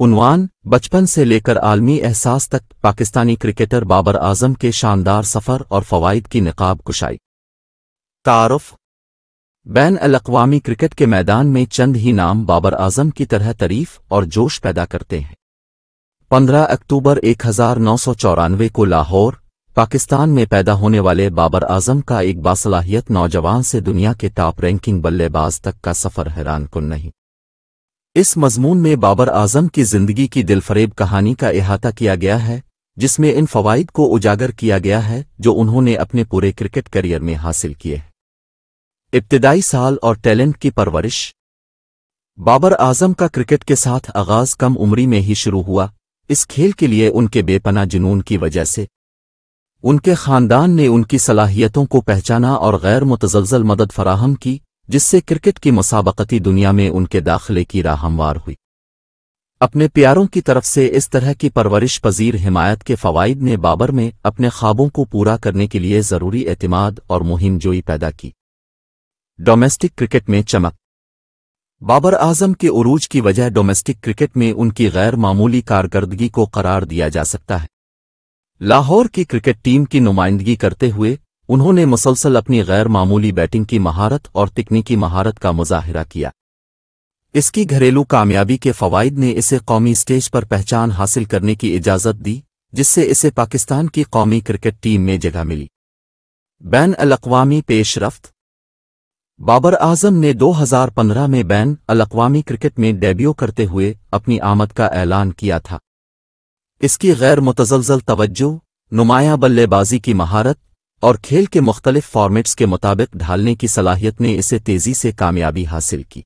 उनवान बचपन से लेकर आलमी एहसास तक पाकिस्तानी क्रिकेटर बाबर आजम के शानदार सफ़र और फ़वाद की नकाब कुशाई तारफ़ बैन अवी क्रिकेट के मैदान में चंद ही नाम बाबर आजम की तरह तरीफ़ और जोश पैदा करते हैं 15 अक्टूबर एक को लाहौर पाकिस्तान में पैदा होने वाले बाबर आजम का एक बासलाहियत नौजवान से दुनिया के टॉप रैंकिंग बल्लेबाज तक का सफ़र हैरान नहीं इस मजमून में बाबर आजम की जिंदगी की दिलफरेब कहानी का अहाता किया गया है जिसमें इन फवाइद को उजागर किया गया है जो उन्होंने अपने पूरे क्रिकेट करियर में हासिल किए इब्तदाई साल और टैलेंट की परवरिश बाबर आजम का क्रिकेट के साथ आगाज कम उम्री में ही शुरू हुआ इस खेल के लिए उनके बेपना जुनून की वजह से उनके खानदान ने उनकी सलाहियतों को पहचाना और गैर मुतजलजल मदद फराहम की जिससे क्रिकेट की मुसाबकती दुनिया में उनके दाखिले की राह हमवार हुई अपने प्यारों की तरफ से इस तरह की परवरिश पजीर हिमायत के फ़वाद ने बाबर में अपने ख्वाबों को पूरा करने के लिए ज़रूरी एतमाद और मुहिम जोई पैदा की डोमेस्टिक क्रिकेट में चमक बाबर आजम के उरूज की वजह डोमेस्टिक क्रिकेट में उनकी गैर मामूली कारकर्दगी को करार दिया जा सकता है लाहौर की क्रिकेट टीम की नुमाइंदगी करते हुए उन्होंने मुसलसल अपनी गैर मामूली बैटिंग की महारत और तकनीकी महारत का मुजाहरा किया इसकी घरेलू कामयाबी के फ़वाद ने इसे कौमी स्टेज पर पहचान हासिल करने की इजाज़त दी जिससे इसे पाकिस्तान की कौमी क्रिकेट टीम में जगह मिली बैन अलावामी पेशरफ्त बाबर आजम ने 2015 में बैन अलावामी क्रिकेट में डेब्यू करते हुए अपनी आमद का ऐलान किया था इसकी गैर मुतजलजल तवज्जो नुमाया बल्लेबाजी की महारत और खेल के मुख्तलिफ फॉर्मेट्स के मुताबिक ढालने की सलाहियत ने इसे तेज़ी से कामयाबी हासिल की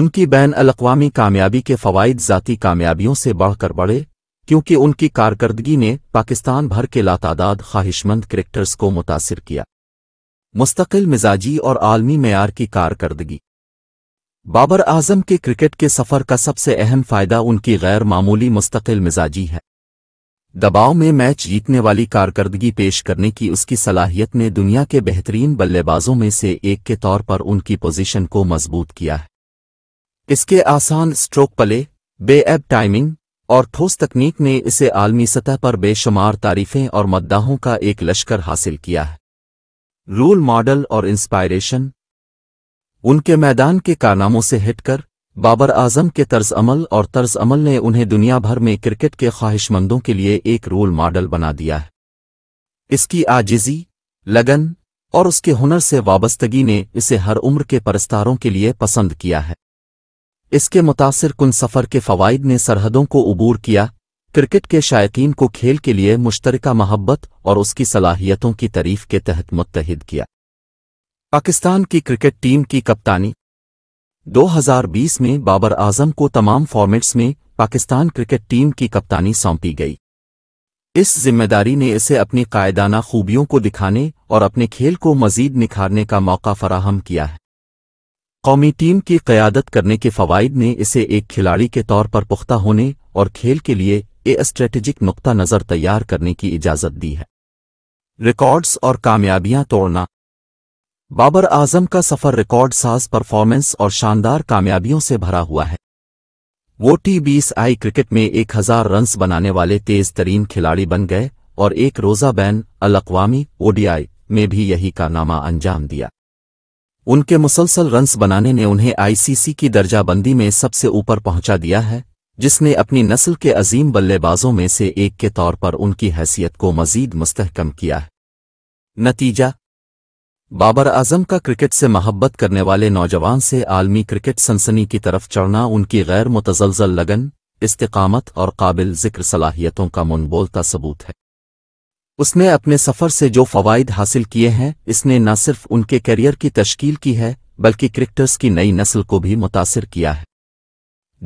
उनकी बैन अवी कामयाबी के फवायद ज़ाती कामयाबियों से बढ़कर बढ़े क्योंकि उनकी कारकर्दगी ने पाकिस्तान भर के लातादाद ख्वाहिशमंद क्रिकेटर्स को मुतासर किया मुस्तकिल मिजाजी और आलमी मैार की कारकर्दगी बाबर आजम के क्रिकेट के सफ़र का सबसे अहम फ़ायदा उनकी गैर मामूली मुस्तकिल मिजाजी है दबाव में मैच जीतने वाली कारकर्दगी पेश करने की उसकी सलाहियत ने दुनिया के बेहतरीन बल्लेबाजों में से एक के तौर पर उनकी पोजीशन को मजबूत किया है इसके आसान स्ट्रोक पले बेऐब टाइमिंग और ठोस तकनीक ने इसे आलमी सतह पर बेशुमार तारीफें और मद्दाहों का एक लश्कर हासिल किया है रूल मॉडल और इंस्पायरेशन उनके मैदान के कारनामों से हिटकर बाबर आजम के तर्ज अमल और तर्ज अमल ने उन्हें दुनिया भर में क्रिकेट के ख्वाहिशमंदों के लिए एक रोल मॉडल बना दिया है इसकी आजिजी लगन और उसके हुनर से वाबस्तगी ने इसे हर उम्र के परस्तारों के लिए पसंद किया है इसके मुतासर कुन सफ़र के फ़वाद ने सरहदों को अबूर किया क्रिकेट के शायकीन को खेल के लिए मुश्तरका मोहब्बत और उसकी सलाहियतों की तारीफ के तहत मुतहद किया पाकिस्तान की क्रिकेट टीम की कप्तानी 2020 में बाबर आजम को तमाम फॉर्मेट्स में पाकिस्तान क्रिकेट टीम की कप्तानी सौंपी गई इस जिम्मेदारी ने इसे अपनी कायदाना खूबियों को दिखाने और अपने खेल को मजीद निखारने का मौका फराहम किया है कौमी टीम की क्यादत करने के फ़वाद ने इसे एक खिलाड़ी के तौर पर पुख्ता होने और खेल के लिए ए स्ट्रेटेजिक नुक़ा नज़र तैयार करने की इजाज़त दी है रिकॉर्ड्स और कामयाबियां तोड़ना बाबर आजम का सफर रिकॉर्ड साज परफॉर्मेंस और शानदार कामयाबियों से भरा हुआ है वो टी बीस आई क्रिकेट में एक हजार रन्स बनाने वाले तेज तरीन खिलाड़ी बन गए और एक रोजा बैन अल अकवामी ओडीआई में भी यही कारनामा अंजाम दिया उनके मुसलसल रन्स बनाने ने उन्हें आईसीसी की दर्जाबंदी में सबसे ऊपर पहुंचा दिया है जिसने अपनी नस्ल के अजीम बल्लेबाजों में से एक के तौर पर उनकी हैसियत को मजीद मुस्तहकम किया है नतीजा बाबर आजम का क्रिकेट से महब्बत करने वाले नौजवान से आलमी क्रिकेट सनसनी की तरफ चढ़ना उनकी गैर मुतजलजल लगन इस्तकामत और काबिल जिक्र सलाहियतों का मनबोलता सबूत है उसने अपने सफ़र से जो फ़वाद हासिल किए हैं इसने न सिर्फ उनके करियर की तश्कील की है बल्कि क्रिकेटर्स की नई नस्ल को भी मुतासर किया है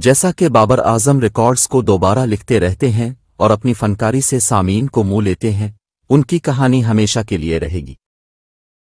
जैसा कि बाबर आजम रिकॉर्ड्स को दोबारा लिखते रहते हैं और अपनी फनकारी से सामीन को मुंह लेते हैं उनकी कहानी हमेशा के लिए रहेगी